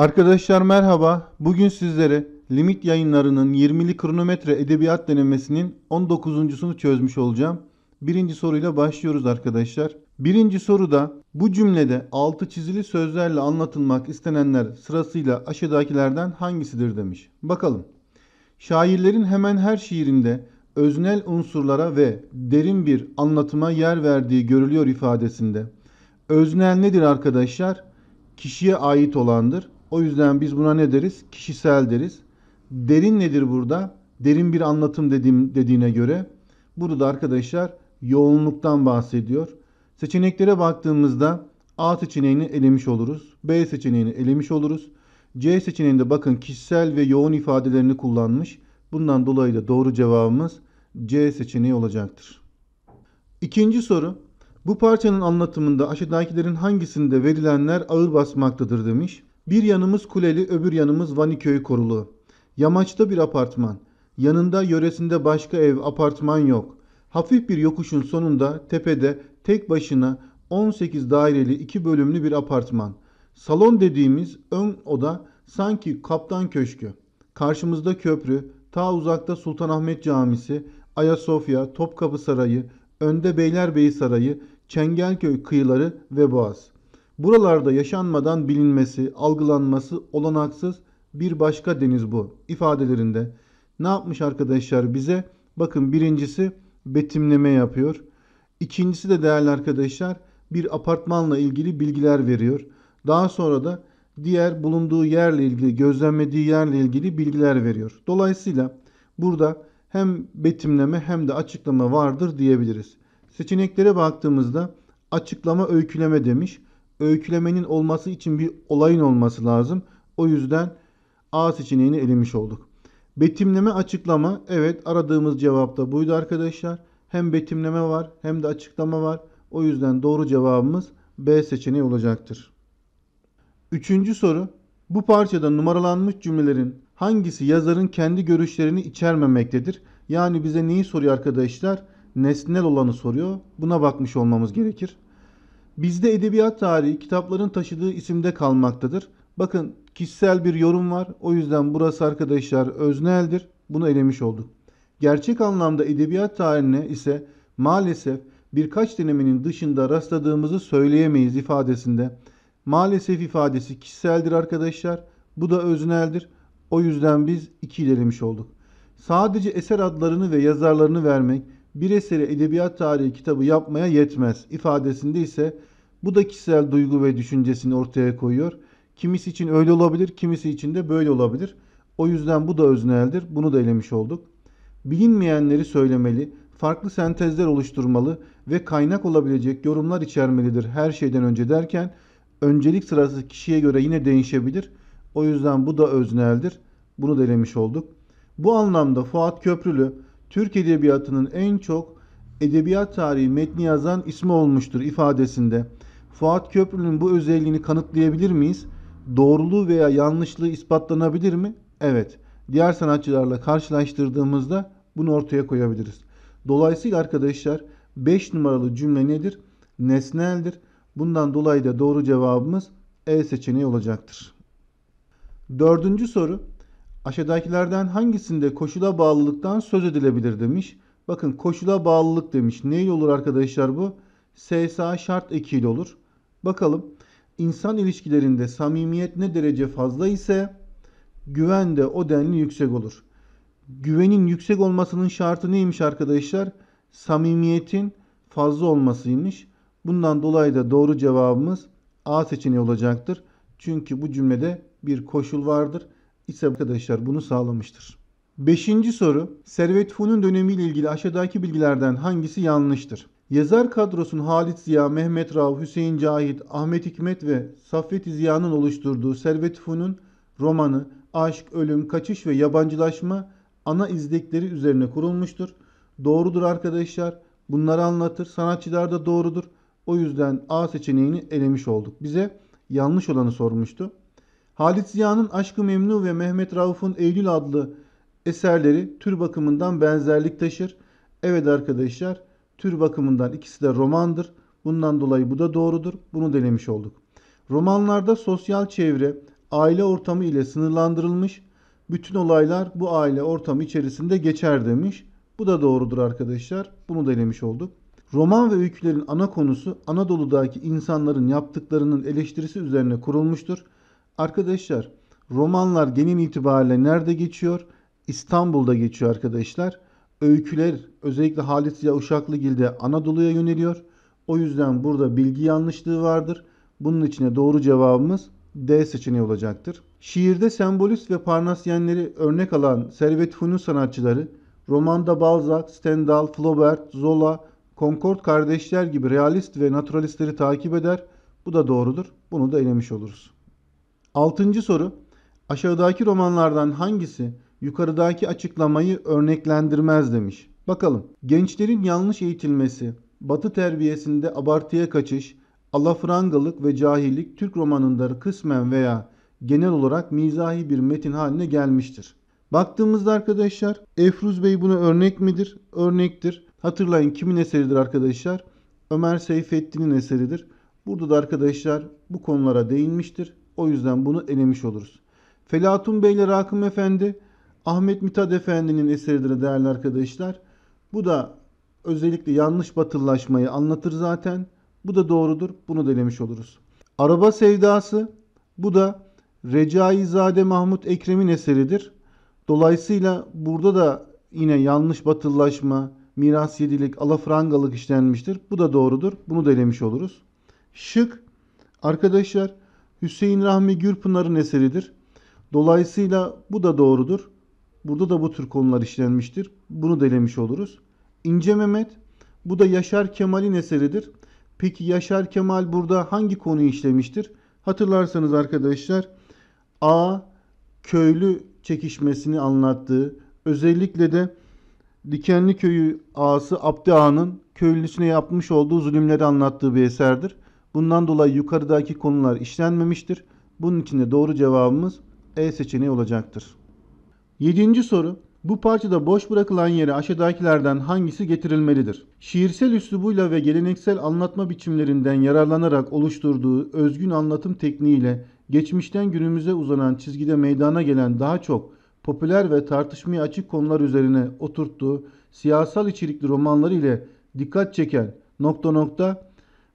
Arkadaşlar merhaba. Bugün sizlere Limit Yayınları'nın 20'li kronometre edebiyat denemesinin 19.sunu çözmüş olacağım. Birinci soruyla başlıyoruz arkadaşlar. Birinci soruda bu cümlede altı çizili sözlerle anlatılmak istenenler sırasıyla aşağıdakilerden hangisidir demiş. Bakalım. Şairlerin hemen her şiirinde öznel unsurlara ve derin bir anlatıma yer verdiği görülüyor ifadesinde. Öznel nedir arkadaşlar? Kişiye ait olandır o yüzden biz buna ne deriz? Kişisel deriz. Derin nedir burada? Derin bir anlatım dediğim, dediğine göre burada arkadaşlar yoğunluktan bahsediyor. Seçeneklere baktığımızda A seçeneğini elemiş oluruz. B seçeneğini elemiş oluruz. C seçeneğinde bakın kişisel ve yoğun ifadelerini kullanmış. Bundan dolayı da doğru cevabımız C seçeneği olacaktır. İkinci soru. Bu parçanın anlatımında aşağıdakilerin hangisinde verilenler ağır basmaktadır demiş. Bir yanımız kuleli, öbür yanımız Vaniköy korulu. Yamaçta bir apartman. Yanında yöresinde başka ev, apartman yok. Hafif bir yokuşun sonunda tepede tek başına 18 daireli iki bölümlü bir apartman. Salon dediğimiz ön oda sanki kaptan köşkü. Karşımızda köprü, ta uzakta Sultanahmet Camisi, Ayasofya, Topkapı Sarayı, önde Beylerbeyi Sarayı, Çengelköy kıyıları ve Boğaz. Buralarda yaşanmadan bilinmesi, algılanması olanaksız bir başka deniz bu ifadelerinde. Ne yapmış arkadaşlar bize? Bakın birincisi betimleme yapıyor. İkincisi de değerli arkadaşlar bir apartmanla ilgili bilgiler veriyor. Daha sonra da diğer bulunduğu yerle ilgili, gözlemlediği yerle ilgili bilgiler veriyor. Dolayısıyla burada hem betimleme hem de açıklama vardır diyebiliriz. Seçeneklere baktığımızda açıklama öyküleme demiş öykülemenin olması için bir olayın olması lazım. O yüzden A seçeneğini elemiş olduk. Betimleme açıklama. Evet aradığımız cevap da buydu arkadaşlar. Hem betimleme var hem de açıklama var. O yüzden doğru cevabımız B seçeneği olacaktır. Üçüncü soru. Bu parçada numaralanmış cümlelerin hangisi yazarın kendi görüşlerini içermemektedir? Yani bize neyi soruyor arkadaşlar? Nesnel olanı soruyor. Buna bakmış olmamız gerekir. Bizde edebiyat tarihi kitapların taşıdığı isimde kalmaktadır. Bakın kişisel bir yorum var. O yüzden burası arkadaşlar özneldir. Bunu elemiş olduk. Gerçek anlamda edebiyat tarihine ise maalesef birkaç denemenin dışında rastladığımızı söyleyemeyiz ifadesinde. Maalesef ifadesi kişiseldir arkadaşlar. Bu da özneldir. O yüzden biz iki ilerlemiş olduk. Sadece eser adlarını ve yazarlarını vermek bir eseri edebiyat tarihi kitabı yapmaya yetmez ifadesinde ise bu da kişisel duygu ve düşüncesini ortaya koyuyor. Kimisi için öyle olabilir, kimisi için de böyle olabilir. O yüzden bu da özneldir. Bunu da elemiş olduk. Bilinmeyenleri söylemeli, farklı sentezler oluşturmalı ve kaynak olabilecek yorumlar içermelidir her şeyden önce derken öncelik sırası kişiye göre yine değişebilir. O yüzden bu da özneldir. Bunu da elemiş olduk. Bu anlamda Fuat Köprülü Türk edebiyatının en çok edebiyat tarihi metni yazan ismi olmuştur ifadesinde Fuat Köprülü'nün bu özelliğini kanıtlayabilir miyiz? Doğruluğu veya yanlışlığı ispatlanabilir mi? Evet. Diğer sanatçılarla karşılaştırdığımızda bunu ortaya koyabiliriz. Dolayısıyla arkadaşlar 5 numaralı cümle nedir? Nesneldir. Bundan dolayı da doğru cevabımız E seçeneği olacaktır. Dördüncü soru. Aşağıdakilerden hangisinde koşula bağlılıktan söz edilebilir demiş. Bakın koşula bağlılık demiş. Neyle olur arkadaşlar bu? SSA şart ekiyle olur. Bakalım insan ilişkilerinde samimiyet ne derece fazla ise güven de o denli yüksek olur. Güvenin yüksek olmasının şartı neymiş arkadaşlar? Samimiyetin fazla olmasıymış. Bundan dolayı da doğru cevabımız A seçeneği olacaktır. Çünkü bu cümlede bir koşul vardır. İse arkadaşlar bunu sağlamıştır. Beşinci soru. Servet Fun'un dönemiyle ilgili aşağıdaki bilgilerden hangisi yanlıştır? Yazar kadrosun Halit Ziya, Mehmet Rav, Hüseyin Cahit, Ahmet Hikmet ve saffet Ziya'nın oluşturduğu Servet Fun'un romanı Aşk, Ölüm, Kaçış ve Yabancılaşma ana izlekleri üzerine kurulmuştur. Doğrudur arkadaşlar. Bunları anlatır. Sanatçılar da doğrudur. O yüzden A seçeneğini elemiş olduk. Bize yanlış olanı sormuştu. Halit Ziya'nın Aşkı Memnu ve Mehmet Rauf'un Eylül adlı eserleri tür bakımından benzerlik taşır. Evet arkadaşlar Tür bakımından ikisi de romandır. Bundan dolayı bu da doğrudur. Bunu denemiş olduk. Romanlarda sosyal çevre aile ortamı ile sınırlandırılmış. Bütün olaylar bu aile ortamı içerisinde geçer demiş. Bu da doğrudur arkadaşlar. Bunu denemiş olduk. Roman ve öykülerin ana konusu Anadolu'daki insanların yaptıklarının eleştirisi üzerine kurulmuştur. Arkadaşlar romanlar genel itibariyle nerede geçiyor? İstanbul'da geçiyor arkadaşlar öyküler özellikle Halit Ziya Uşaklıgil'de Anadolu'ya yöneliyor. O yüzden burada bilgi yanlışlığı vardır. Bunun içine doğru cevabımız D seçeneği olacaktır. Şiirde sembolist ve parnasyenleri örnek alan Servet Fünun sanatçıları, romanda Balzac, Stendhal, Flaubert, Zola, Concord kardeşler gibi realist ve naturalistleri takip eder. Bu da doğrudur. Bunu da elemiş oluruz. Altıncı soru. Aşağıdaki romanlardan hangisi yukarıdaki açıklamayı örneklendirmez demiş. Bakalım. Gençlerin yanlış eğitilmesi, batı terbiyesinde abartıya kaçış, alafrangalık ve cahillik Türk romanında kısmen veya genel olarak mizahi bir metin haline gelmiştir. Baktığımızda arkadaşlar Efruz Bey buna örnek midir? Örnektir. Hatırlayın kimin eseridir arkadaşlar? Ömer Seyfettin'in eseridir. Burada da arkadaşlar bu konulara değinmiştir. O yüzden bunu elemiş oluruz. Felatun Bey ile Rakım Efendi Ahmet Mithat Efendi'nin eseridir değerli arkadaşlar. Bu da özellikle yanlış batıllaşmayı anlatır zaten. Bu da doğrudur. Bunu denemiş oluruz. Araba sevdası bu da Recaizade Mahmut Ekrem'in eseridir. Dolayısıyla burada da yine yanlış batıllaşma, miras yedilik, alafrangalık işlenmiştir. Bu da doğrudur. Bunu denemiş oluruz. Şık arkadaşlar Hüseyin Rahmi Gürpınar'ın eseridir. Dolayısıyla bu da doğrudur. Burada da bu tür konular işlenmiştir. Bunu da oluruz. İnce Mehmet bu da Yaşar Kemal'in eseridir. Peki Yaşar Kemal burada hangi konuyu işlemiştir? Hatırlarsanız arkadaşlar A köylü çekişmesini anlattığı özellikle de Dikenli Köyü ağası Abdi Ağa'nın köylüsüne yapmış olduğu zulümleri anlattığı bir eserdir. Bundan dolayı yukarıdaki konular işlenmemiştir. Bunun için de doğru cevabımız E seçeneği olacaktır. Yedinci soru. Bu parçada boş bırakılan yere aşağıdakilerden hangisi getirilmelidir? Şiirsel üslubuyla ve geleneksel anlatma biçimlerinden yararlanarak oluşturduğu özgün anlatım tekniğiyle geçmişten günümüze uzanan çizgide meydana gelen daha çok popüler ve tartışmaya açık konular üzerine oturttuğu siyasal içerikli romanları ile dikkat çeken nokta nokta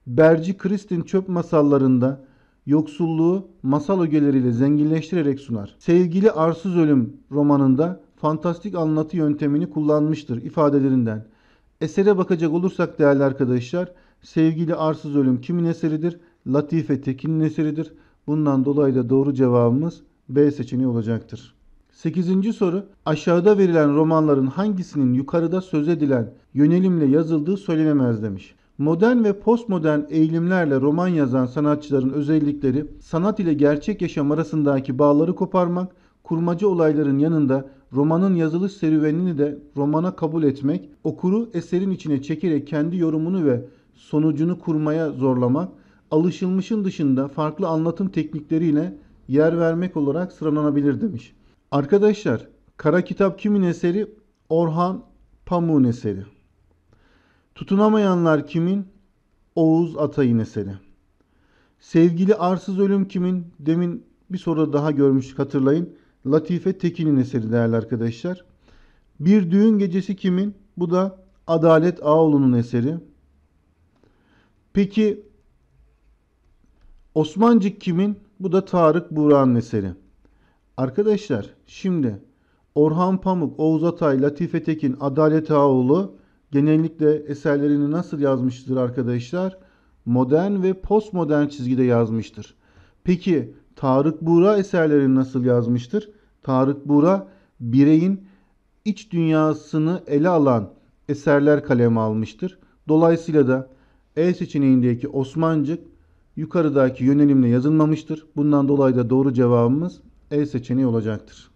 Berci Kristin çöp masallarında yoksulluğu masal ögeleriyle zenginleştirerek sunar. Sevgili Arsız Ölüm romanında fantastik anlatı yöntemini kullanmıştır ifadelerinden. Esere bakacak olursak değerli arkadaşlar, Sevgili Arsız Ölüm kimin eseridir? Latife Tekin'in eseridir. Bundan dolayı da doğru cevabımız B seçeneği olacaktır. 8. soru aşağıda verilen romanların hangisinin yukarıda söz edilen yönelimle yazıldığı söylenemez demiş. Modern ve postmodern eğilimlerle roman yazan sanatçıların özellikleri sanat ile gerçek yaşam arasındaki bağları koparmak, kurmaca olayların yanında romanın yazılış serüvenini de romana kabul etmek, okuru eserin içine çekerek kendi yorumunu ve sonucunu kurmaya zorlamak, alışılmışın dışında farklı anlatım teknikleriyle yer vermek olarak sıralanabilir demiş. Arkadaşlar, Kara Kitap kimin eseri? Orhan Pamuk'un eseri. Tutunamayanlar kimin? Oğuz Atay'ın eseri. Sevgili Arsız Ölüm kimin? Demin bir soru daha görmüştük hatırlayın. Latife Tekin'in eseri değerli arkadaşlar. Bir Düğün Gecesi kimin? Bu da Adalet Ağoğlu'nun eseri. Peki Osmancık kimin? Bu da Tarık Buğra'nın eseri. Arkadaşlar şimdi Orhan Pamuk, Oğuz Atay, Latife Tekin, Adalet Ağoğlu genellikle eserlerini nasıl yazmıştır arkadaşlar? Modern ve postmodern çizgide yazmıştır. Peki Tarık Buğra eserlerini nasıl yazmıştır? Tarık Buğra bireyin iç dünyasını ele alan eserler kaleme almıştır. Dolayısıyla da E seçeneğindeki Osmancık yukarıdaki yönelimle yazılmamıştır. Bundan dolayı da doğru cevabımız E seçeneği olacaktır.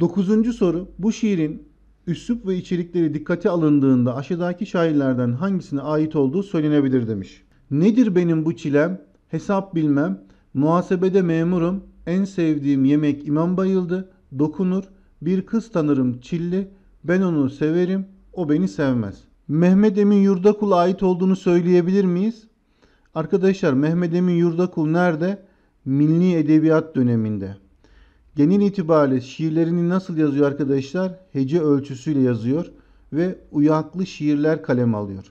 Dokuzuncu soru bu şiirin üslup ve içerikleri dikkate alındığında aşağıdaki şairlerden hangisine ait olduğu söylenebilir demiş. Nedir benim bu çilem? Hesap bilmem. Muhasebede memurum. En sevdiğim yemek imam bayıldı. Dokunur. Bir kız tanırım çilli. Ben onu severim. O beni sevmez. Mehmet Emin Yurdakul'a ait olduğunu söyleyebilir miyiz? Arkadaşlar Mehmet Emin Yurdakul nerede? Milli Edebiyat döneminde. Genel itibariyle şiirlerini nasıl yazıyor arkadaşlar? Hece ölçüsüyle yazıyor ve uyaklı şiirler kaleme alıyor.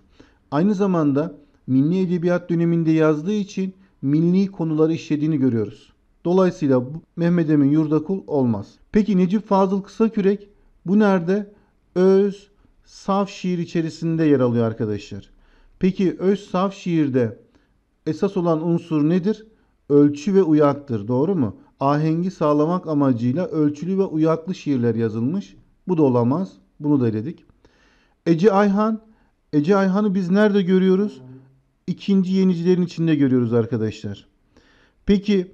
Aynı zamanda milli edebiyat döneminde yazdığı için milli konuları işlediğini görüyoruz. Dolayısıyla Mehmet Emin Yurdakul olmaz. Peki Necip Fazıl Kısakürek bu nerede? Öz, saf şiir içerisinde yer alıyor arkadaşlar. Peki öz saf şiirde esas olan unsur nedir? Ölçü ve uyaktır doğru mu? ahengi sağlamak amacıyla ölçülü ve uyaklı şiirler yazılmış. Bu da olamaz. Bunu da dedik. Ece Ayhan. Ece Ayhan'ı biz nerede görüyoruz? İkinci yenicilerin içinde görüyoruz arkadaşlar. Peki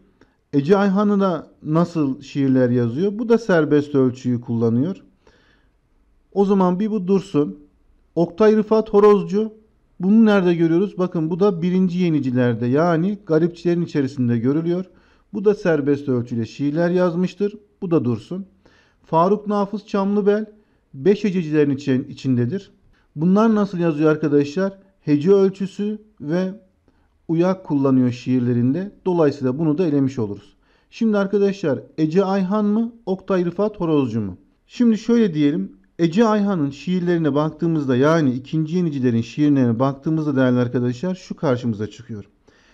Ece Ayhan'ı da nasıl şiirler yazıyor? Bu da serbest ölçüyü kullanıyor. O zaman bir bu dursun. Oktay Rıfat Horozcu. Bunu nerede görüyoruz? Bakın bu da birinci yenicilerde yani garipçilerin içerisinde görülüyor. Bu da serbest ölçüyle şiirler yazmıştır. Bu da dursun. Faruk Nafız Çamlıbel 5 hececilerin için, içindedir. Bunlar nasıl yazıyor arkadaşlar? Hece ölçüsü ve uyak kullanıyor şiirlerinde. Dolayısıyla bunu da elemiş oluruz. Şimdi arkadaşlar Ece Ayhan mı Oktay Rıfat Horozcu mu? Şimdi şöyle diyelim. Ece Ayhan'ın şiirlerine baktığımızda yani ikinci yenicilerin şiirlerine baktığımızda değerli arkadaşlar şu karşımıza çıkıyor.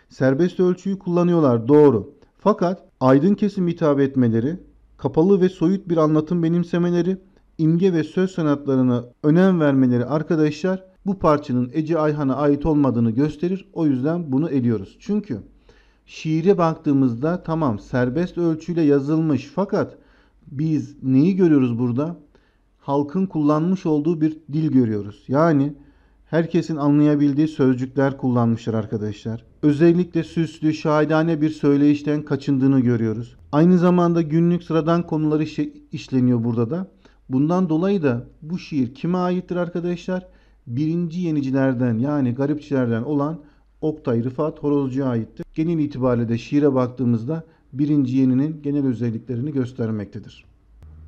Serbest ölçüyü kullanıyorlar doğru. Fakat aydın kesim hitap etmeleri, kapalı ve soyut bir anlatım benimsemeleri, imge ve söz sanatlarına önem vermeleri arkadaşlar bu parçanın Ece Ayhan'a ait olmadığını gösterir. O yüzden bunu eliyoruz. Çünkü şiire baktığımızda tamam serbest ölçüyle yazılmış fakat biz neyi görüyoruz burada? Halkın kullanmış olduğu bir dil görüyoruz. Yani herkesin anlayabildiği sözcükler kullanmışlar arkadaşlar özellikle süslü, şahidane bir söyleyişten kaçındığını görüyoruz. Aynı zamanda günlük sıradan konuları işleniyor burada da. Bundan dolayı da bu şiir kime aittir arkadaşlar? Birinci yenicilerden yani garipçilerden olan Oktay Rıfat Horozcu'ya aittir. Genel itibariyle de şiire baktığımızda birinci yeninin genel özelliklerini göstermektedir.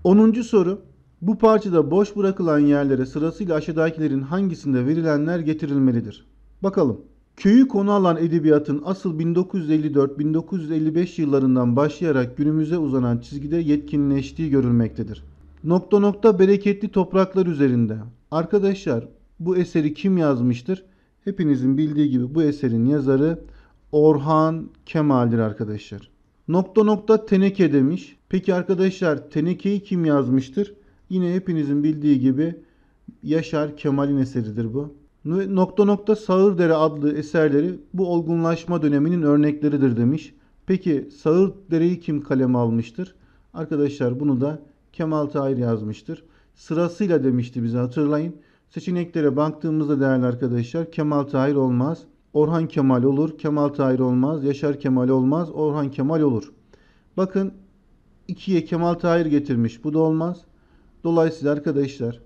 10. soru. Bu parçada boş bırakılan yerlere sırasıyla aşağıdakilerin hangisinde verilenler getirilmelidir? Bakalım. Köyü konu alan edebiyatın asıl 1954-1955 yıllarından başlayarak günümüze uzanan çizgide yetkinleştiği görülmektedir. Nokta nokta bereketli topraklar üzerinde. Arkadaşlar bu eseri kim yazmıştır? Hepinizin bildiği gibi bu eserin yazarı Orhan Kemal'dir arkadaşlar. Nokta nokta teneke demiş. Peki arkadaşlar tenekeyi kim yazmıştır? Yine hepinizin bildiği gibi Yaşar Kemal'in eseridir bu. Nokta nokta Sağır Dere adlı eserleri bu olgunlaşma döneminin örnekleridir demiş. Peki Sağır Dere'yi kim kaleme almıştır? Arkadaşlar bunu da Kemal Tahir yazmıştır. Sırasıyla demişti bize hatırlayın. Seçeneklere baktığımızda değerli arkadaşlar Kemal Tahir olmaz. Orhan Kemal olur. Kemal Tahir olmaz. Yaşar Kemal olmaz. Orhan Kemal olur. Bakın ikiye Kemal Tahir getirmiş. Bu da olmaz. Dolayısıyla arkadaşlar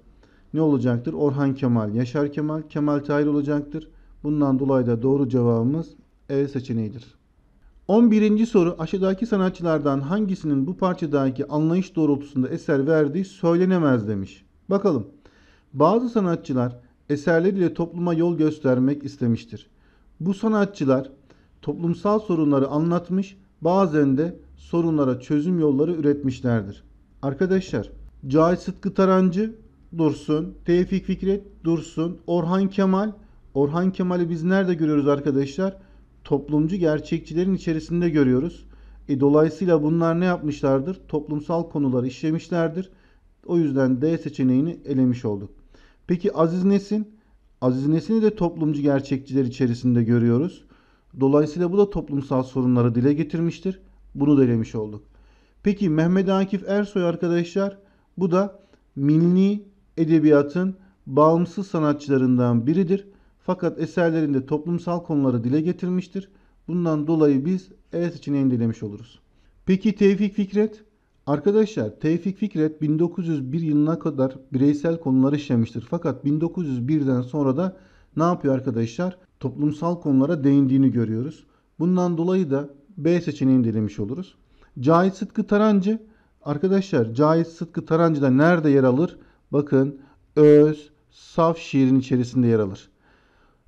ne olacaktır? Orhan Kemal, Yaşar Kemal, Kemal Tahir olacaktır. Bundan dolayı da doğru cevabımız E seçeneğidir. 11. soru aşağıdaki sanatçılardan hangisinin bu parçadaki anlayış doğrultusunda eser verdiği söylenemez demiş. Bakalım. Bazı sanatçılar eserleriyle topluma yol göstermek istemiştir. Bu sanatçılar toplumsal sorunları anlatmış, bazen de sorunlara çözüm yolları üretmişlerdir. Arkadaşlar, Cahit Sıtkı Tarancı Dursun, Tevfik Fikret Dursun, Orhan Kemal. Orhan Kemal'i biz nerede görüyoruz arkadaşlar? Toplumcu gerçekçilerin içerisinde görüyoruz. E, dolayısıyla bunlar ne yapmışlardır? Toplumsal konuları işlemişlerdir. O yüzden D seçeneğini elemiş olduk. Peki Aziz Nesin? Aziz Nesin'i de toplumcu gerçekçiler içerisinde görüyoruz. Dolayısıyla bu da toplumsal sorunları dile getirmiştir. Bunu da elemiş olduk. Peki Mehmet Akif Ersoy arkadaşlar bu da milli edebiyatın bağımsız sanatçılarından biridir. Fakat eserlerinde toplumsal konuları dile getirmiştir. Bundan dolayı biz E seçeneğini dilemiş oluruz. Peki Tevfik Fikret? Arkadaşlar Tevfik Fikret 1901 yılına kadar bireysel konular işlemiştir. Fakat 1901'den sonra da ne yapıyor arkadaşlar? Toplumsal konulara değindiğini görüyoruz. Bundan dolayı da B seçeneğini dilemiş oluruz. Cahit Sıtkı Tarancı Arkadaşlar Cahit Sıtkı Tarancı da nerede yer alır? bakın öz saf şiirin içerisinde yer alır.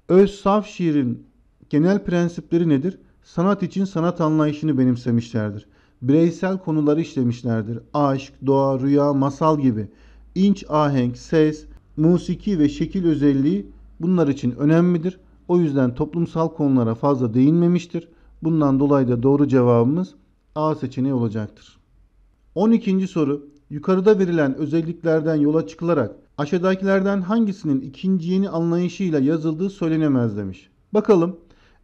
Öz saf şiirin genel prensipleri nedir? Sanat için sanat anlayışını benimsemişlerdir. Bireysel konuları işlemişlerdir. Aşk, doğa, rüya, masal gibi. İnç, ahenk, ses, musiki ve şekil özelliği bunlar için önemlidir. O yüzden toplumsal konulara fazla değinmemiştir. Bundan dolayı da doğru cevabımız A seçeneği olacaktır. 12. soru Yukarıda verilen özelliklerden yola çıkılarak aşağıdakilerden hangisinin ikinci yeni anlayışıyla yazıldığı söylenemez demiş. Bakalım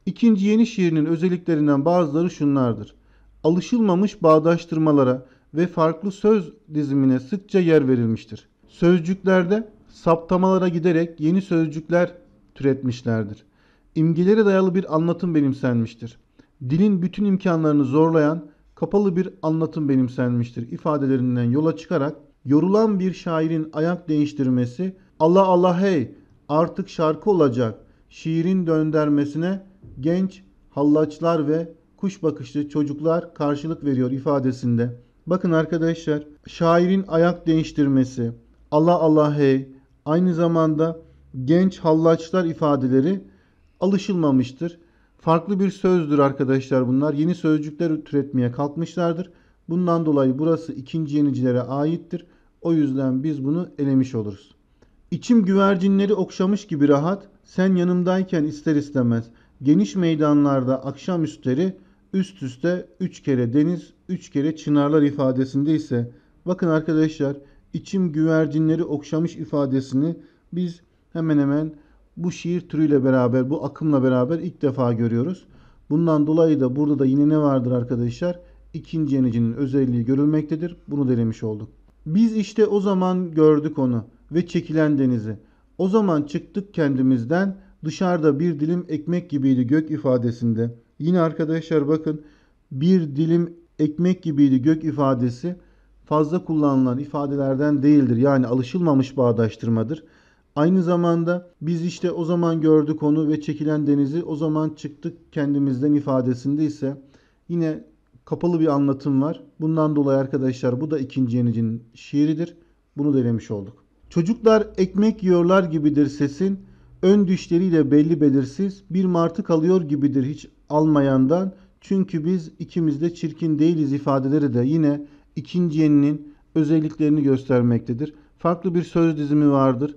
ikinci yeni şiirinin özelliklerinden bazıları şunlardır. Alışılmamış bağdaştırmalara ve farklı söz dizimine sıkça yer verilmiştir. Sözcüklerde saptamalara giderek yeni sözcükler türetmişlerdir. İmgelere dayalı bir anlatım benimsenmiştir. Dilin bütün imkanlarını zorlayan kapalı bir anlatım benimsenmiştir ifadelerinden yola çıkarak yorulan bir şairin ayak değiştirmesi Allah Allah hey artık şarkı olacak şiirin döndermesine genç hallaçlar ve kuş bakışlı çocuklar karşılık veriyor ifadesinde. Bakın arkadaşlar şairin ayak değiştirmesi Allah Allah hey aynı zamanda genç hallaçlar ifadeleri alışılmamıştır. Farklı bir sözdür arkadaşlar bunlar. Yeni sözcükler türetmeye kalkmışlardır. Bundan dolayı burası ikinci yenicilere aittir. O yüzden biz bunu elemiş oluruz. İçim güvercinleri okşamış gibi rahat. Sen yanımdayken ister istemez. Geniş meydanlarda akşam üstleri üst üste 3 kere deniz, 3 kere çınarlar ifadesinde ise bakın arkadaşlar içim güvercinleri okşamış ifadesini biz hemen hemen bu şiir türüyle beraber, bu akımla beraber ilk defa görüyoruz. Bundan dolayı da burada da yine ne vardır arkadaşlar? İkinci yenicinin özelliği görülmektedir. Bunu denemiş olduk. Biz işte o zaman gördük onu ve çekilen denizi. O zaman çıktık kendimizden dışarıda bir dilim ekmek gibiydi gök ifadesinde. Yine arkadaşlar bakın bir dilim ekmek gibiydi gök ifadesi fazla kullanılan ifadelerden değildir. Yani alışılmamış bağdaştırmadır. Aynı zamanda biz işte o zaman gördük onu ve çekilen denizi o zaman çıktık kendimizden ifadesinde ise yine kapalı bir anlatım var. Bundan dolayı arkadaşlar bu da ikinci yenicinin şiiridir. Bunu denemiş olduk. Çocuklar ekmek yiyorlar gibidir sesin. Ön düşleriyle belli belirsiz bir martı kalıyor gibidir hiç almayandan. Çünkü biz ikimiz de çirkin değiliz ifadeleri de yine ikinci yeninin özelliklerini göstermektedir. Farklı bir söz dizimi vardır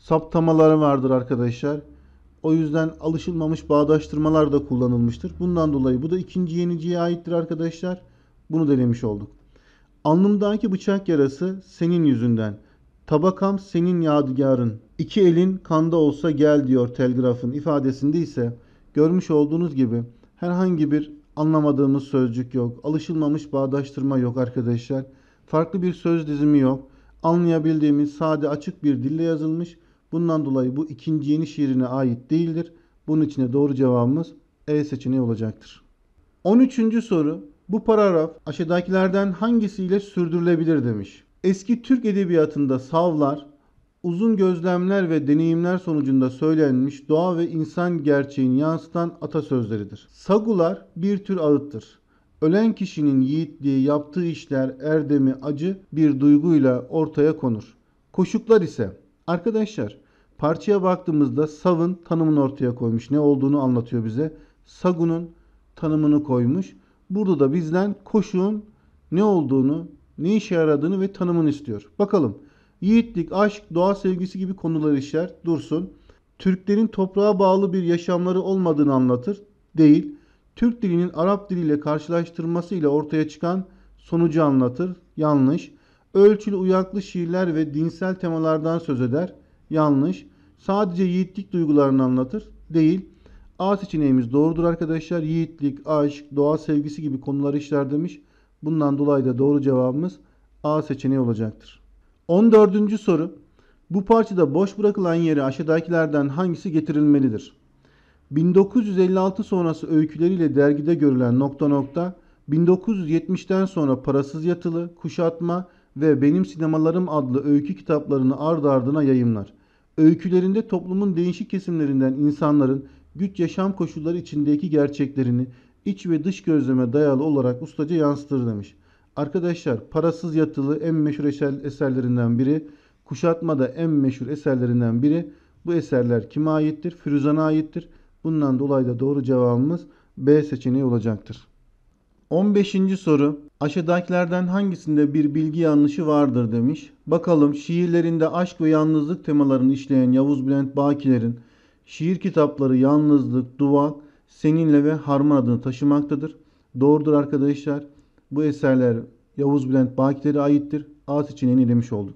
saptamaları vardır arkadaşlar. O yüzden alışılmamış bağdaştırmalar da kullanılmıştır. Bundan dolayı bu da ikinci yeniciye aittir arkadaşlar. Bunu delemiş olduk. Alnımdaki bıçak yarası senin yüzünden. Tabakam senin yadigarın. İki elin kanda olsa gel diyor telgrafın ifadesinde ise görmüş olduğunuz gibi herhangi bir anlamadığımız sözcük yok. Alışılmamış bağdaştırma yok arkadaşlar. Farklı bir söz dizimi yok. Anlayabildiğimiz sade açık bir dille yazılmış Bundan dolayı bu ikinci yeni şiirine ait değildir. Bunun içine doğru cevabımız E seçeneği olacaktır. 13. soru. Bu paragraf aşağıdakilerden hangisiyle sürdürülebilir demiş. Eski Türk edebiyatında savlar, uzun gözlemler ve deneyimler sonucunda söylenmiş doğa ve insan gerçeğini yansıtan atasözleridir. Sagular bir tür ağıttır. Ölen kişinin yiğitliği, yaptığı işler, erdemi, acı bir duyguyla ortaya konur. Koşuklar ise Arkadaşlar parçaya baktığımızda sav'ın tanımını ortaya koymuş. Ne olduğunu anlatıyor bize. Sagun'un tanımını koymuş. Burada da bizden koşun ne olduğunu, ne işe yaradığını ve tanımını istiyor. Bakalım. Yiğitlik, aşk, doğa sevgisi gibi konular işler. Dursun. Türklerin toprağa bağlı bir yaşamları olmadığını anlatır. Değil. Türk dilinin Arap diliyle karşılaştırmasıyla ortaya çıkan sonucu anlatır. Yanlış ölçülü uyaklı şiirler ve dinsel temalardan söz eder. Yanlış. Sadece yiğitlik duygularını anlatır. Değil. A seçeneğimiz doğrudur arkadaşlar. Yiğitlik, aşk, doğa sevgisi gibi konular işler demiş. Bundan dolayı da doğru cevabımız A seçeneği olacaktır. 14. soru. Bu parçada boş bırakılan yere aşağıdakilerden hangisi getirilmelidir? 1956 sonrası öyküleriyle dergide görülen nokta nokta 1970'ten sonra parasız yatılı, kuşatma ve Benim Sinemalarım adlı öykü kitaplarını ardı ardına yayımlar. Öykülerinde toplumun değişik kesimlerinden insanların güç yaşam koşulları içindeki gerçeklerini iç ve dış gözleme dayalı olarak ustaca yansıtır demiş. Arkadaşlar Parasız Yatılı en meşhur eserlerinden biri, Kuşatma'da en meşhur eserlerinden biri. Bu eserler kime aittir? Firuzan'a aittir. Bundan dolayı da doğru cevabımız B seçeneği olacaktır. 15. soru. Aşağıdakilerden hangisinde bir bilgi yanlışı vardır demiş. Bakalım şiirlerinde aşk ve yalnızlık temalarını işleyen Yavuz Bülent Bakiler'in şiir kitapları Yalnızlık, Duval, Seninle ve Harman adını taşımaktadır. Doğrudur arkadaşlar. Bu eserler Yavuz Bülent Bakiler'e aittir. A için elemiş olduk.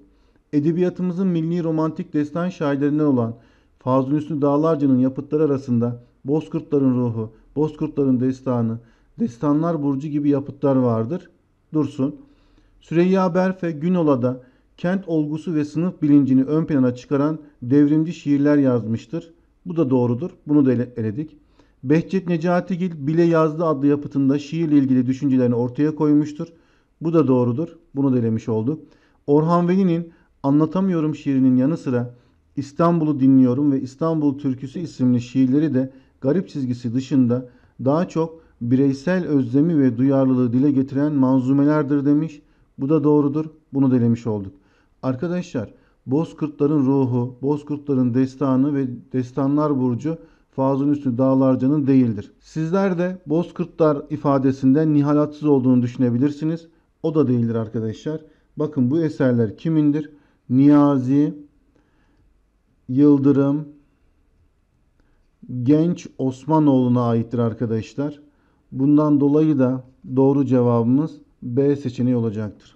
Edebiyatımızın milli romantik destan şairlerinden olan Fazıl Hüsnü Dağlarcı'nın yapıtları arasında Bozkurtların Ruhu, Bozkurtların Destanı, Destanlar Burcu gibi yapıtlar vardır. Dursun. Süreyya Berfe Günola'da kent olgusu ve sınıf bilincini ön plana çıkaran devrimci şiirler yazmıştır. Bu da doğrudur. Bunu da eledik. Behçet Necatigil Bile Yazdı adlı yapıtında şiirle ilgili düşüncelerini ortaya koymuştur. Bu da doğrudur. Bunu da elemiş olduk. Orhan Veli'nin Anlatamıyorum şiirinin yanı sıra İstanbul'u dinliyorum ve İstanbul Türküsü isimli şiirleri de garip çizgisi dışında daha çok bireysel özlemi ve duyarlılığı dile getiren manzumelerdir demiş. Bu da doğrudur. Bunu delemiş olduk. Arkadaşlar Bozkırtların ruhu, Bozkırtların destanı ve destanlar burcu Fazıl Üstü Dağlarca'nın değildir. Sizler de Bozkırtlar ifadesinden nihalatsız olduğunu düşünebilirsiniz. O da değildir arkadaşlar. Bakın bu eserler kimindir? Niyazi, Yıldırım, Genç Osmanoğlu'na aittir arkadaşlar. Bundan dolayı da doğru cevabımız B seçeneği olacaktır.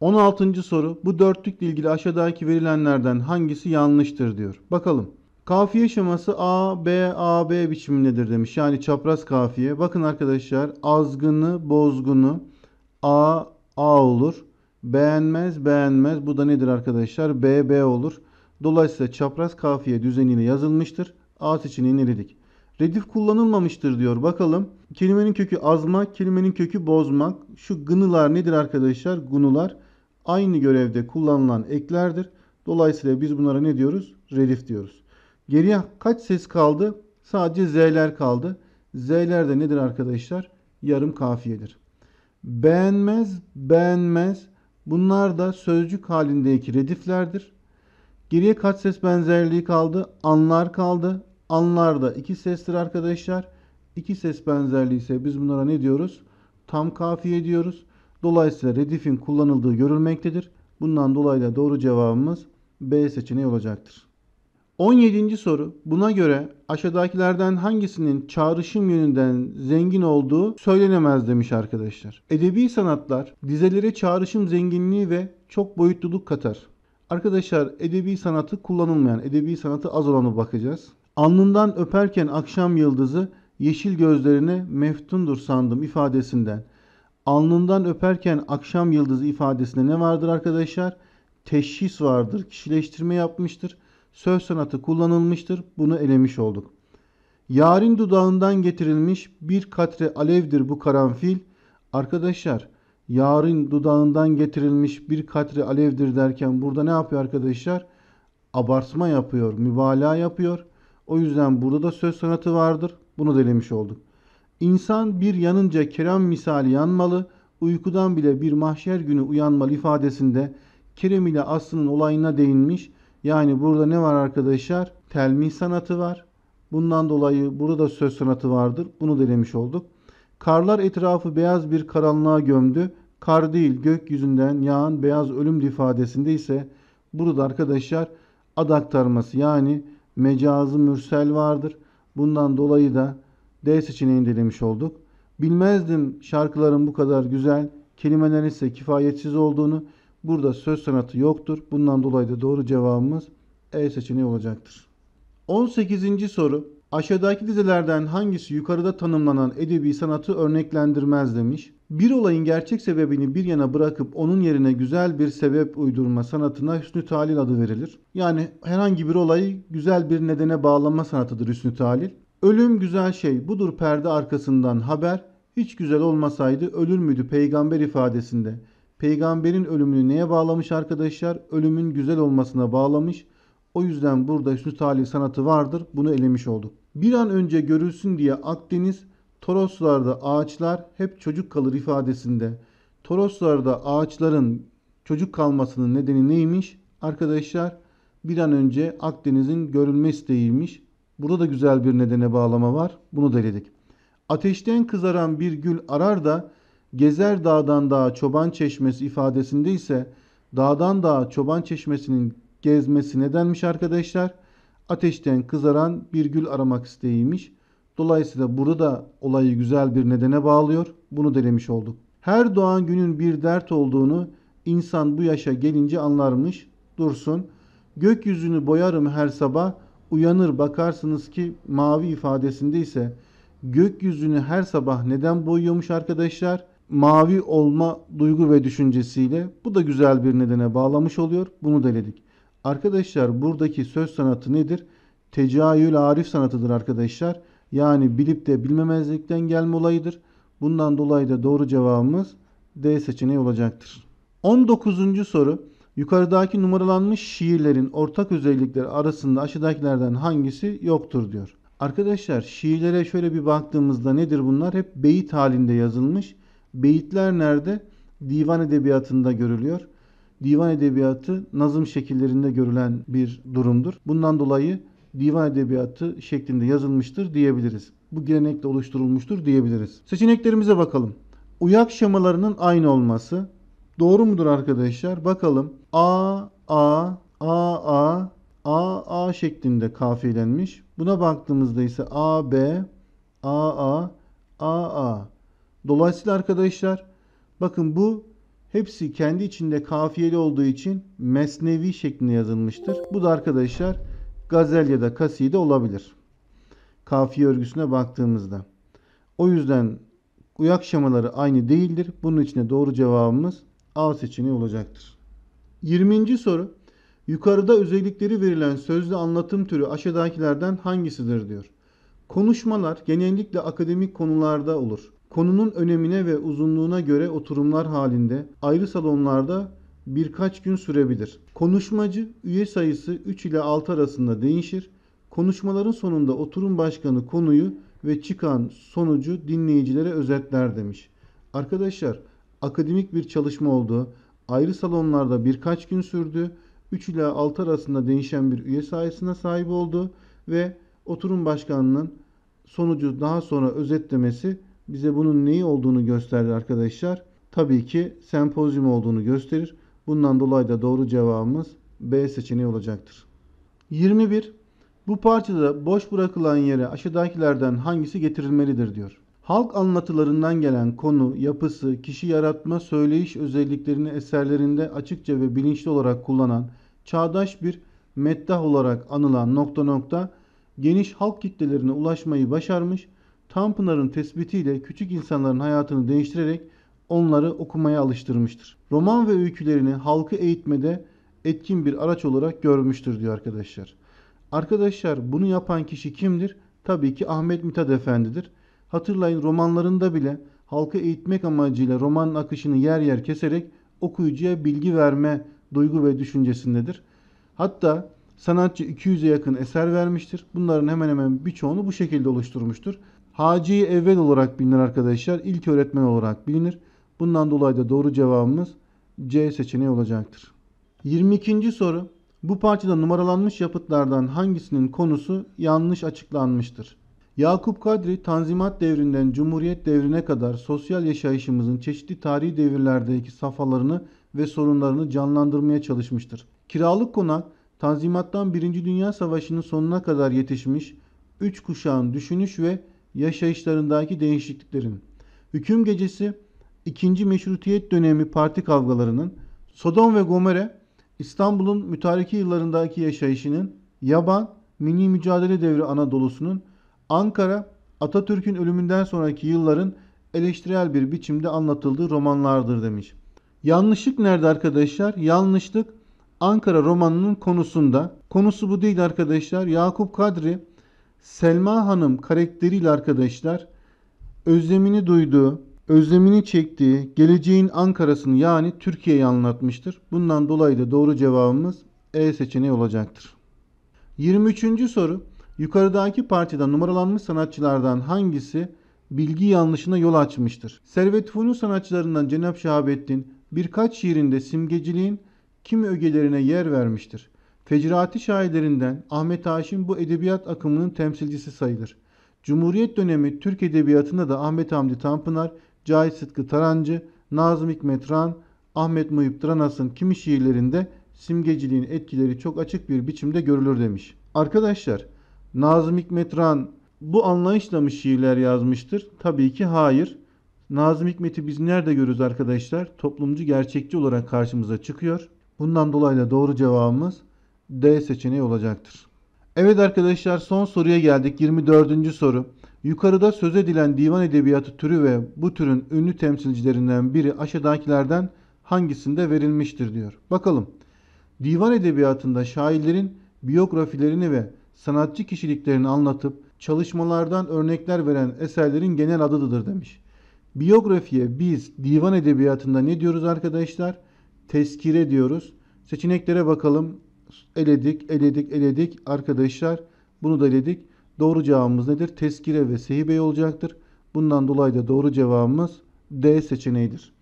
16. soru bu dörtlükle ilgili aşağıdaki verilenlerden hangisi yanlıştır diyor. Bakalım. Kafiye şeması A, B, A, B biçimindedir demiş. Yani çapraz kafiye. Bakın arkadaşlar azgını, bozgunu A, A olur. Beğenmez, beğenmez. Bu da nedir arkadaşlar? B, B olur. Dolayısıyla çapraz kafiye düzeniyle yazılmıştır. A seçeneğini eledik. Redif kullanılmamıştır diyor. Bakalım. Kelimenin kökü azmak, kelimenin kökü bozmak. Şu gınılar nedir arkadaşlar? Gunular aynı görevde kullanılan eklerdir. Dolayısıyla biz bunlara ne diyoruz? Redif diyoruz. Geriye kaç ses kaldı? Sadece z'ler kaldı. Z'ler de nedir arkadaşlar? Yarım kafiyedir. Beğenmez, beğenmez. Bunlar da sözcük halindeki rediflerdir. Geriye kaç ses benzerliği kaldı? Anlar kaldı. Anlarda iki sestir arkadaşlar. İki ses benzerliği ise biz bunlara ne diyoruz? Tam kafiye diyoruz. Dolayısıyla redifin kullanıldığı görülmektedir. Bundan dolayı da doğru cevabımız B seçeneği olacaktır. 17. soru. Buna göre aşağıdakilerden hangisinin çağrışım yönünden zengin olduğu söylenemez demiş arkadaşlar. Edebi sanatlar dizelere çağrışım zenginliği ve çok boyutluluk katar. Arkadaşlar edebi sanatı kullanılmayan, edebi sanatı az olanı bakacağız. Alnından öperken akşam yıldızı yeşil gözlerine meftundur sandım ifadesinden. Alnından öperken akşam yıldızı ifadesinde ne vardır arkadaşlar? Teşhis vardır, kişileştirme yapmıştır, söz sanatı kullanılmıştır, bunu elemiş olduk. Yarın dudağından getirilmiş bir katre alevdir bu karanfil. Arkadaşlar yarın dudağından getirilmiş bir katre alevdir derken burada ne yapıyor arkadaşlar? Abartma yapıyor, mübalağa yapıyor. O yüzden burada da söz sanatı vardır. Bunu delemiş olduk. İnsan bir yanınca kerem misali yanmalı, uykudan bile bir mahşer günü uyanmalı ifadesinde kerem ile aslının olayına değinmiş. Yani burada ne var arkadaşlar? Telmi sanatı var. Bundan dolayı burada da söz sanatı vardır. Bunu delemiş olduk. Karlar etrafı beyaz bir karanlığa gömdü. Kar değil gökyüzünden yağan beyaz ölüm ifadesinde ise burada arkadaşlar ad aktarması yani mecazı mürsel vardır. Bundan dolayı da D seçeneğini denemiş olduk. Bilmezdim şarkıların bu kadar güzel, Kelimeler ise kifayetsiz olduğunu. Burada söz sanatı yoktur. Bundan dolayı da doğru cevabımız E seçeneği olacaktır. 18. soru. Aşağıdaki dizelerden hangisi yukarıda tanımlanan edebi sanatı örneklendirmez demiş. Bir olayın gerçek sebebini bir yana bırakıp onun yerine güzel bir sebep uydurma sanatına hüsnü talil adı verilir. Yani herhangi bir olayı güzel bir nedene bağlama sanatıdır hüsnü talil. Ölüm güzel şey budur perde arkasından haber. Hiç güzel olmasaydı ölür müydü peygamber ifadesinde. Peygamberin ölümünü neye bağlamış arkadaşlar? Ölümün güzel olmasına bağlamış. O yüzden burada hüsnü talil sanatı vardır. Bunu elemiş olduk. Bir an önce görülsün diye Akdeniz Toroslarda ağaçlar hep çocuk kalır ifadesinde. Toroslarda ağaçların çocuk kalmasının nedeni neymiş? Arkadaşlar bir an önce Akdeniz'in görülme isteğiymiş. Burada da güzel bir nedene bağlama var. Bunu da eledik. Ateşten kızaran bir gül arar da gezer dağdan dağa çoban çeşmesi ifadesinde ise dağdan dağa çoban çeşmesinin gezmesi nedenmiş arkadaşlar? Ateşten kızaran bir gül aramak isteğiymiş. Dolayısıyla burada da olayı güzel bir nedene bağlıyor. Bunu denemiş olduk. Her doğan günün bir dert olduğunu insan bu yaşa gelince anlarmış. Dursun. Gökyüzünü boyarım her sabah. Uyanır bakarsınız ki mavi ifadesinde ise gökyüzünü her sabah neden boyuyormuş arkadaşlar? Mavi olma duygu ve düşüncesiyle bu da güzel bir nedene bağlamış oluyor. Bunu deledik. Arkadaşlar buradaki söz sanatı nedir? Tecayül arif sanatıdır arkadaşlar. Yani bilip de bilmemezlikten gelme olayıdır. Bundan dolayı da doğru cevabımız D seçeneği olacaktır. 19. soru. Yukarıdaki numaralanmış şiirlerin ortak özellikleri arasında aşağıdakilerden hangisi yoktur diyor. Arkadaşlar şiirlere şöyle bir baktığımızda nedir bunlar? Hep beyit halinde yazılmış. Beyitler nerede? Divan edebiyatında görülüyor. Divan edebiyatı nazım şekillerinde görülen bir durumdur. Bundan dolayı divan edebiyatı şeklinde yazılmıştır diyebiliriz. Bu gelenekle oluşturulmuştur diyebiliriz. Seçeneklerimize bakalım. Uyak şemalarının aynı olması. Doğru mudur arkadaşlar? Bakalım. A, A, A, A, A, A şeklinde kafiyelenmiş. Buna baktığımızda ise A, B, A, A, A, A. Dolayısıyla arkadaşlar bakın bu hepsi kendi içinde kafiyeli olduğu için mesnevi şeklinde yazılmıştır. Bu da arkadaşlar gazel ya da kaside olabilir. Kafiye örgüsüne baktığımızda. O yüzden uyak şemaları aynı değildir. Bunun için de doğru cevabımız A seçeneği olacaktır. 20. soru. Yukarıda özellikleri verilen sözlü anlatım türü aşağıdakilerden hangisidir diyor. Konuşmalar genellikle akademik konularda olur. Konunun önemine ve uzunluğuna göre oturumlar halinde ayrı salonlarda birkaç gün sürebilir. Konuşmacı üye sayısı 3 ile 6 arasında değişir. Konuşmaların sonunda oturum başkanı konuyu ve çıkan sonucu dinleyicilere özetler demiş. Arkadaşlar akademik bir çalışma oldu. Ayrı salonlarda birkaç gün sürdü. 3 ile 6 arasında değişen bir üye sayısına sahip oldu ve oturum başkanının sonucu daha sonra özetlemesi bize bunun neyi olduğunu gösterdi arkadaşlar. Tabii ki sempozyum olduğunu gösterir. Bundan dolayı da doğru cevabımız B seçeneği olacaktır. 21. Bu parçada boş bırakılan yere aşağıdakilerden hangisi getirilmelidir diyor. Halk anlatılarından gelen konu, yapısı, kişi yaratma, söyleyiş özelliklerini eserlerinde açıkça ve bilinçli olarak kullanan, çağdaş bir meddah olarak anılan nokta nokta, geniş halk kitlelerine ulaşmayı başarmış, Tanpınar'ın tespitiyle küçük insanların hayatını değiştirerek onları okumaya alıştırmıştır. Roman ve öykülerini halkı eğitmede etkin bir araç olarak görmüştür diyor arkadaşlar. Arkadaşlar bunu yapan kişi kimdir? Tabii ki Ahmet Mithat Efendi'dir. Hatırlayın romanlarında bile halkı eğitmek amacıyla roman akışını yer yer keserek okuyucuya bilgi verme duygu ve düşüncesindedir. Hatta sanatçı 200'e yakın eser vermiştir. Bunların hemen hemen birçoğunu bu şekilde oluşturmuştur. Hacı evvel olarak bilinir arkadaşlar. İlk öğretmen olarak bilinir. Bundan dolayı da doğru cevabımız C seçeneği olacaktır. 22. soru. Bu parçada numaralanmış yapıtlardan hangisinin konusu yanlış açıklanmıştır? Yakup Kadri Tanzimat devrinden Cumhuriyet devrine kadar sosyal yaşayışımızın çeşitli tarihi devirlerdeki safhalarını ve sorunlarını canlandırmaya çalışmıştır. Kiralık konak Tanzimat'tan 1. Dünya Savaşı'nın sonuna kadar yetişmiş 3 kuşağın düşünüş ve yaşayışlarındaki değişikliklerin. Hüküm gecesi 2. Meşrutiyet dönemi parti kavgalarının, Sodom ve Gomere, İstanbul'un mütareki yıllarındaki yaşayışının, Yaban, mini Mücadele Devri Anadolu'sunun, Ankara, Atatürk'ün ölümünden sonraki yılların eleştirel bir biçimde anlatıldığı romanlardır demiş. Yanlışlık nerede arkadaşlar? Yanlışlık Ankara romanının konusunda. Konusu bu değil arkadaşlar. Yakup Kadri Selma Hanım karakteriyle arkadaşlar özlemini duyduğu, özlemini çektiği geleceğin Ankara'sını yani Türkiye'yi anlatmıştır. Bundan dolayı da doğru cevabımız E seçeneği olacaktır. 23. soru. Yukarıdaki parçada numaralanmış sanatçılardan hangisi bilgi yanlışına yol açmıştır? Servet Funu sanatçılarından Cenap Şahabettin birkaç şiirinde simgeciliğin kim ögelerine yer vermiştir? Fecrati şairlerinden Ahmet Haşim bu edebiyat akımının temsilcisi sayılır. Cumhuriyet dönemi Türk edebiyatında da Ahmet Hamdi Tanpınar Cahit Sıtkı Tarancı, Nazım Hikmet Ran, Ahmet Muhip Tranas'ın kimi şiirlerinde simgeciliğin etkileri çok açık bir biçimde görülür demiş. Arkadaşlar Nazım Hikmet Ran bu anlayışla mı şiirler yazmıştır? Tabii ki hayır. Nazım Hikmet'i biz nerede görürüz arkadaşlar? Toplumcu gerçekçi olarak karşımıza çıkıyor. Bundan dolayı da doğru cevabımız D seçeneği olacaktır. Evet arkadaşlar son soruya geldik. 24. soru. Yukarıda söz edilen divan edebiyatı türü ve bu türün ünlü temsilcilerinden biri aşağıdakilerden hangisinde verilmiştir diyor. Bakalım. Divan edebiyatında şairlerin biyografilerini ve sanatçı kişiliklerini anlatıp çalışmalardan örnekler veren eserlerin genel adıdır demiş. Biyografiye biz divan edebiyatında ne diyoruz arkadaşlar? Teskire diyoruz. Seçeneklere bakalım. Eledik, eledik, eledik arkadaşlar. Bunu da eledik. Doğru cevabımız nedir? Teskire ve sehibe olacaktır. Bundan dolayı da doğru cevabımız D seçeneğidir.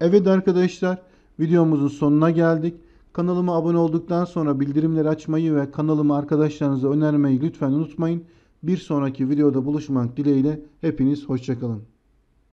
Evet arkadaşlar videomuzun sonuna geldik. Kanalıma abone olduktan sonra bildirimleri açmayı ve kanalımı arkadaşlarınıza önermeyi lütfen unutmayın. Bir sonraki videoda buluşmak dileğiyle hepiniz hoşçakalın.